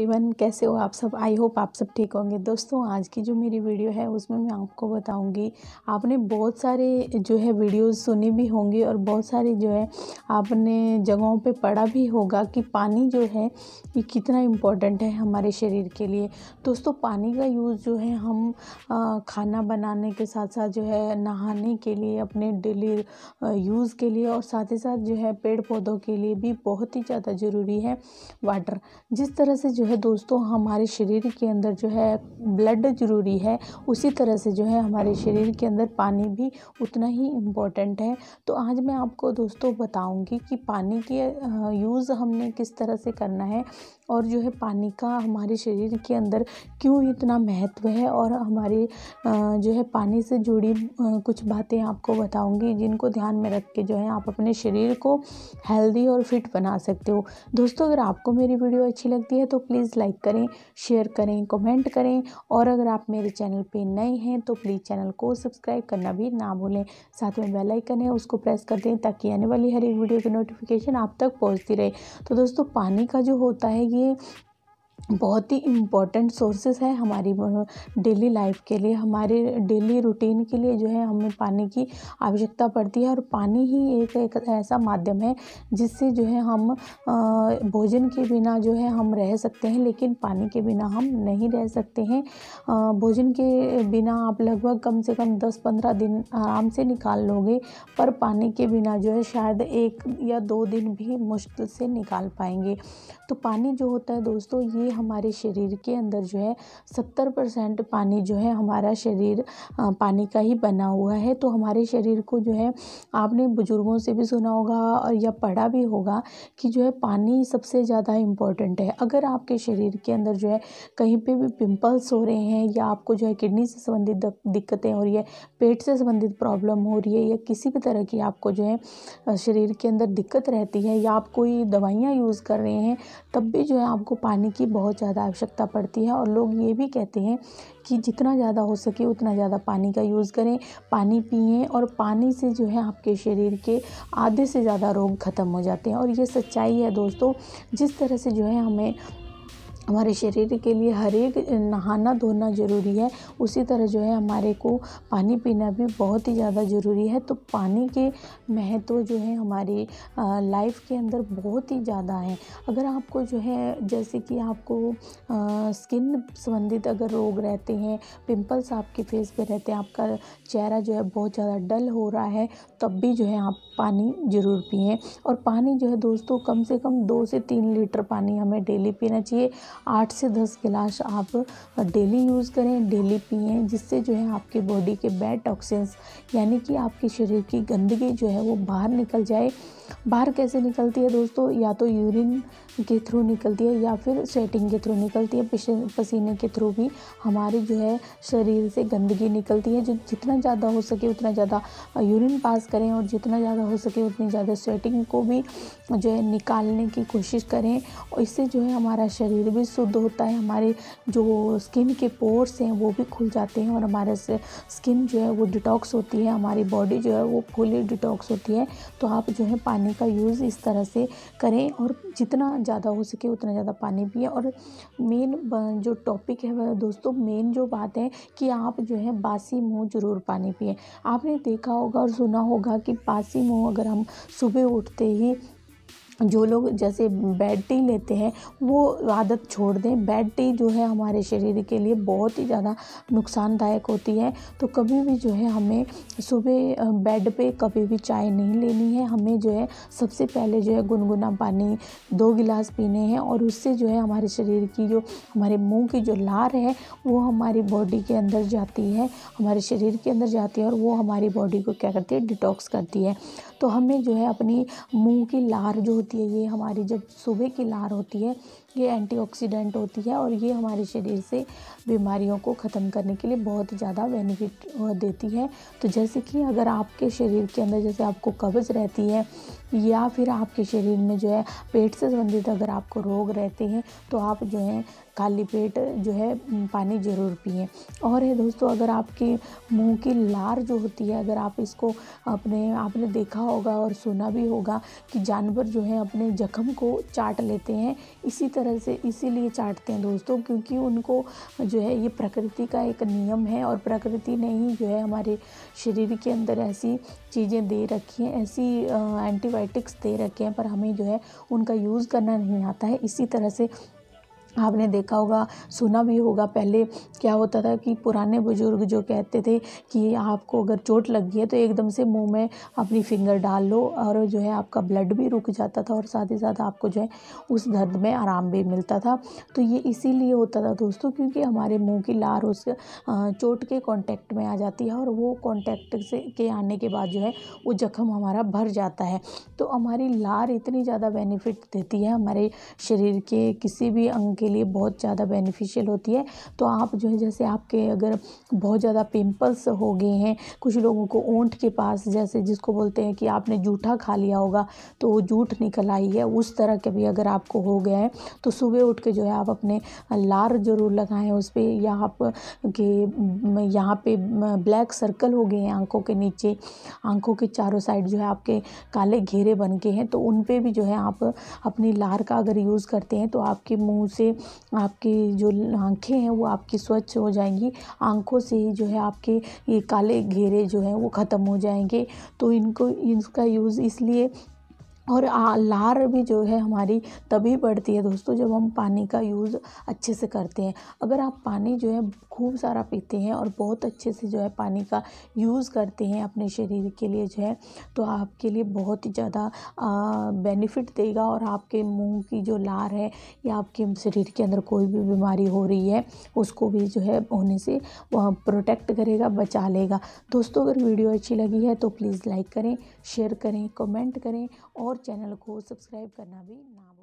everyone कैसे हो आप सब आई होप आप सब ठीक होंगे दोस्तों आज की जो मेरी वीडियो है उसमें मैं आपको बताऊंगी आपने बहुत सारे जो है वीडियोस सुने भी होंगे और बहुत सारे जो है आपने जगहों पे पढ़ा भी होगा कि पानी जो है ये कितना इम्पोर्टेंट है हमारे शरीर के लिए दोस्तों पानी का यूज़ जो है हम खाना बनाने के साथ साथ जो है नहाने के लिए अपने डेली यूज़ के लिए और साथ ही साथ जो है पेड़ पौधों के लिए भी बहुत ही ज़्यादा ज़रूरी है वाटर जिस तरह से जो है दोस्तों हमारे शरीर के अंदर जो है ब्लड ज़रूरी है उसी तरह से जो है हमारे शरीर के अंदर पानी भी उतना ही इम्पोर्टेंट है तो आज मैं आपको दोस्तों बताऊंगी कि पानी के यूज़ हमने किस तरह से करना है और जो है पानी का हमारे शरीर के अंदर क्यों इतना महत्व है और हमारे जो है पानी से जुड़ी कुछ बातें आपको बताऊंगी जिनको ध्यान में रख के जो है आप अपने शरीर को हेल्दी और फिट बना सकते हो दोस्तों अगर आपको मेरी वीडियो अच्छी लगती है तो प्लीज़ लाइक करें शेयर करें कमेंट करें और अगर आप मेरे चैनल पे नए हैं तो प्लीज़ चैनल को सब्सक्राइब करना भी ना भूलें साथ में बेल आइकन है उसको प्रेस कर दें ताकि आने वाली हर एक वीडियो की नोटिफिकेशन आप तक पहुँचती रहे तो दोस्तों पानी का जो होता है ये बहुत ही इम्पॉर्टेंट सोर्सेस है हमारी डेली लाइफ के लिए हमारे डेली रूटीन के लिए जो है हमें पानी की आवश्यकता पड़ती है और पानी ही एक एक ऐसा माध्यम है जिससे जो है हम भोजन के बिना जो है हम रह सकते हैं लेकिन पानी के बिना हम नहीं रह सकते हैं भोजन के बिना आप लगभग कम से कम दस पंद्रह दिन आराम से निकाल लोगे पर पानी के बिना जो है शायद एक या दो दिन भी मुश्किल से निकाल पाएंगे तो पानी जो होता है दोस्तों ये भी हमारे शरीर के अंदर जो है सत्तर परसेंट पानी जो है हमारा शरीर पानी का ही बना हुआ है तो हमारे शरीर को जो है आपने बुज़ुर्गों से भी सुना होगा और या पढ़ा भी होगा कि जो है पानी सबसे ज़्यादा इम्पॉर्टेंट है अगर आपके शरीर के अंदर जो है कहीं पे भी पिंपल्स हो रहे हैं या आपको जो है किडनी से संबंधित दिक्कतें हो रही है पेट से संबंधित प्रॉब्लम हो रही है या किसी भी तरह की आपको जो है शरीर के अंदर दिक्कत रहती है या आप कोई दवाइयाँ यूज़ कर रहे हैं तब भी जो है आपको पानी की बहुत ज़्यादा आवश्यकता पड़ती है और लोग ये भी कहते हैं कि जितना ज़्यादा हो सके उतना ज़्यादा पानी का यूज़ करें पानी पिएँ और पानी से जो है आपके शरीर के आधे से ज़्यादा रोग ख़त्म हो जाते हैं और ये सच्चाई है दोस्तों जिस तरह से जो है हमें हमारे शरीर के लिए हर एक नहाना धोना ज़रूरी है उसी तरह जो है हमारे को पानी पीना भी बहुत ही ज़्यादा ज़रूरी है तो पानी के महत्व जो है हमारी लाइफ के अंदर बहुत ही ज़्यादा है अगर आपको जो है जैसे कि आपको स्किन संबंधित अगर रोग रहते हैं पिंपल्स आपके फेस पे रहते हैं आपका चेहरा जो है बहुत ज़्यादा डल हो रहा है तब भी जो है आप पानी ज़रूर पिएँ और पानी जो है दोस्तों कम से कम दो से तीन लीटर पानी हमें डेली पीना चाहिए आठ से दस गिलास आप डेली यूज़ करें डेली पिए जिससे जो है आपके बॉडी के बैड टॉक्सिन्स यानी कि आपके शरीर की गंदगी जो है वो बाहर निकल जाए बाहर कैसे निकलती है दोस्तों या तो यूरिन के थ्रू निकलती है या फिर स्वेटिंग के थ्रू निकलती है पसीने के थ्रू भी हमारे जो है शरीर से गंदगी निकलती है जो जितना ज़्यादा हो सके उतना ज़्यादा यूरिन पास करें और जितना ज़्यादा हो सके उतनी ज़्यादा स्वेटिंग को भी जो है निकालने की कोशिश करें और इससे जो है हमारा शरीर भी शुद्ध होता है हमारे जो स्किन के पोर्स हैं वो भी खुल जाते हैं और हमारे स्किन जो है वो डिटॉक्स होती है हमारी बॉडी जो है वो फुली डिटॉक्स होती है तो आप जो है पानी पानी का यूज़ इस तरह से करें और जितना ज़्यादा हो सके उतना ज़्यादा पानी पिए और मेन जो टॉपिक है वह दोस्तों मेन जो बात है कि आप जो है बासी मुँह ज़रूर पानी पिए आपने देखा होगा और सुना होगा कि बासी मुँह अगर हम सुबह उठते ही जो लोग जैसे बेड टी लेते हैं वो आदत छोड़ दें बेड टी जो है हमारे शरीर के लिए बहुत ही ज़्यादा नुकसानदायक होती है तो कभी भी जो है हमें सुबह बेड पे कभी भी चाय नहीं लेनी है हमें जो है सबसे पहले जो है गुनगुना पानी दो गिलास पीने हैं और उससे जो है हमारे शरीर की जो हमारे मुंह की जो लार है वो हमारी बॉडी के अंदर जाती है हमारे शरीर के अंदर जाती है और वो हमारी बॉडी को क्या करती है डिटॉक्स करती है तो हमें जो है अपनी मुँह की लार जो होती है ये हमारी जब सुबह की लहर होती है ये एंटीऑक्सीडेंट होती है और ये हमारे शरीर से बीमारियों को ख़त्म करने के लिए बहुत ज़्यादा बेनिफिट देती है तो जैसे कि अगर आपके शरीर के अंदर जैसे आपको कब्ज़ रहती है या फिर आपके शरीर में जो है पेट से संबंधित अगर आपको रोग रहते हैं तो आप जो है खाली पेट जो है पानी ज़रूर पिए और है दोस्तों अगर आपके मुंह की लार जो होती है अगर आप इसको अपने आपने देखा होगा और सुना भी होगा कि जानवर जो है अपने जख्म को चाट लेते हैं इसी तरह तरह से इसीलिए चाटते हैं दोस्तों क्योंकि उनको जो है ये प्रकृति का एक नियम है और प्रकृति ने ही जो है हमारे शरीर के अंदर ऐसी चीज़ें दे रखी हैं ऐसी एंटीबायोटिक्स दे रखे हैं पर हमें जो है उनका यूज़ करना नहीं आता है इसी तरह से आपने देखा होगा सुना भी होगा पहले क्या होता था कि पुराने बुज़ुर्ग जो कहते थे कि आपको अगर चोट लगी है तो एकदम से मुंह में अपनी फिंगर डाल लो और जो है आपका ब्लड भी रुक जाता था और साथ ही साथ आपको जो है उस दर्द में आराम भी मिलता था तो ये इसीलिए होता था दोस्तों क्योंकि हमारे मुंह की लार उस चोट के कॉन्टैक्ट में आ जाती है और वो कॉन्टैक्ट से के आने के बाद जो है वो ज़ख्म हमारा भर जाता है तो हमारी लार इतनी ज़्यादा बेनिफिट देती है हमारे शरीर के किसी भी अंग के लिए बहुत ज़्यादा बेनिफिशियल होती है तो आप जो है जैसे आपके अगर बहुत ज़्यादा पिम्पल्स हो गए हैं कुछ लोगों को ओंठ के पास जैसे जिसको बोलते हैं कि आपने जूठा खा लिया होगा तो वो जूठ निकल आई है उस तरह के भी अगर आपको हो गया है तो सुबह उठ के जो है आप अपने लार ज़रूर लगाएं उस पर या आप के यहाँ पे ब्लैक सर्कल हो गए हैं आंखों के नीचे आंखों के चारों साइड जो है आपके काले घेरे बन गए हैं तो उन पर भी जो है आप अपनी लार का अगर यूज़ करते हैं तो आपके मुँह से आपकी जो आँखें हैं वो आपकी स्वच्छ हो जाएंगी आँखों से ही जो है आपके ये काले घेरे जो हैं वो ख़त्म हो जाएंगे तो इनको इसका यूज़ इसलिए और लार भी जो है हमारी तभी बढ़ती है दोस्तों जब हम पानी का यूज़ अच्छे से करते हैं अगर आप पानी जो है खूब सारा पीते हैं और बहुत अच्छे से जो है पानी का यूज़ करते हैं अपने शरीर के लिए जो है तो आपके लिए बहुत ही ज़्यादा बेनिफिट देगा और आपके मुंह की जो लार है या आपके शरीर के अंदर कोई भी बीमारी हो रही है उसको भी जो है होने से वह प्रोटेक्ट करेगा बचा लेगा दोस्तों अगर वीडियो अच्छी लगी है तो प्लीज़ लाइक करें शेयर करें कमेंट करें और और चैनल को सब्सक्राइब करना भी ना